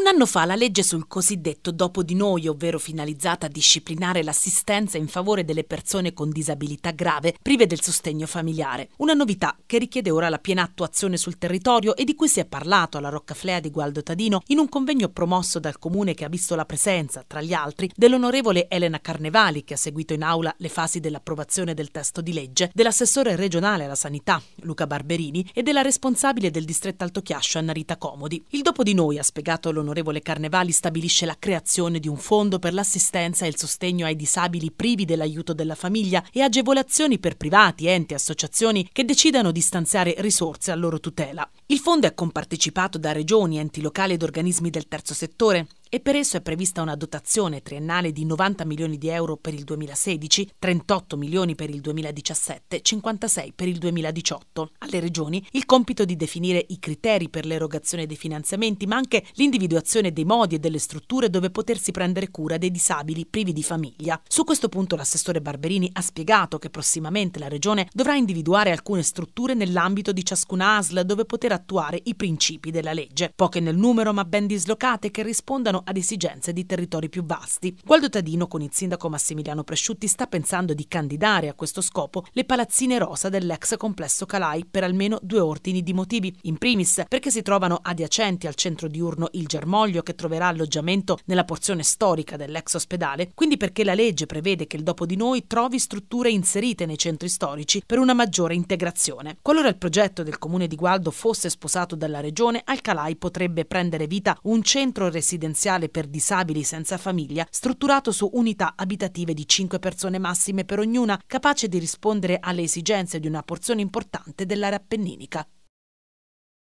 Un anno fa la legge sul cosiddetto dopo di noi, ovvero finalizzata a disciplinare l'assistenza in favore delle persone con disabilità grave prive del sostegno familiare, una novità che richiede ora la piena attuazione sul territorio e di cui si è parlato alla Roccaflea di Gualdo Tadino in un convegno promosso dal comune che ha visto la presenza, tra gli altri, dell'onorevole Elena Carnevali che ha seguito in aula le fasi dell'approvazione del testo di legge, dell'assessore regionale alla sanità Luca Barberini e della responsabile del distretto Alto Chiascio Annarita Comodi. Il dopo di noi, ha spiegato l'onorevole l'onorevole Carnevali stabilisce la creazione di un fondo per l'assistenza e il sostegno ai disabili privi dell'aiuto della famiglia e agevolazioni per privati, enti e associazioni che decidano di stanziare risorse a loro tutela. Il fondo è compartecipato da regioni, enti locali ed organismi del terzo settore, e per esso è prevista una dotazione triennale di 90 milioni di euro per il 2016, 38 milioni per il 2017, 56 per il 2018. Alle regioni il compito di definire i criteri per l'erogazione dei finanziamenti, ma anche l'individuazione dei modi e delle strutture dove potersi prendere cura dei disabili privi di famiglia. Su questo punto l'assessore Barberini ha spiegato che prossimamente la regione dovrà individuare alcune strutture nell'ambito di ciascuna ASL dove poter attuare i principi della legge, poche nel numero ma ben dislocate che rispondano ad esigenze di territori più vasti. Gualdo Tadino con il sindaco Massimiliano Presciutti sta pensando di candidare a questo scopo le palazzine rosa dell'ex complesso Calai per almeno due ordini di motivi. In primis perché si trovano adiacenti al centro diurno il Germoglio che troverà alloggiamento nella porzione storica dell'ex ospedale, quindi perché la legge prevede che il dopo di noi trovi strutture inserite nei centri storici per una maggiore integrazione. Qualora il progetto del comune di Gualdo fosse sposato dalla regione, al Calai potrebbe prendere vita un centro residenziale residenziale per disabili senza famiglia, strutturato su unità abitative di 5 persone massime per ognuna, capace di rispondere alle esigenze di una porzione importante dell'area appenninica.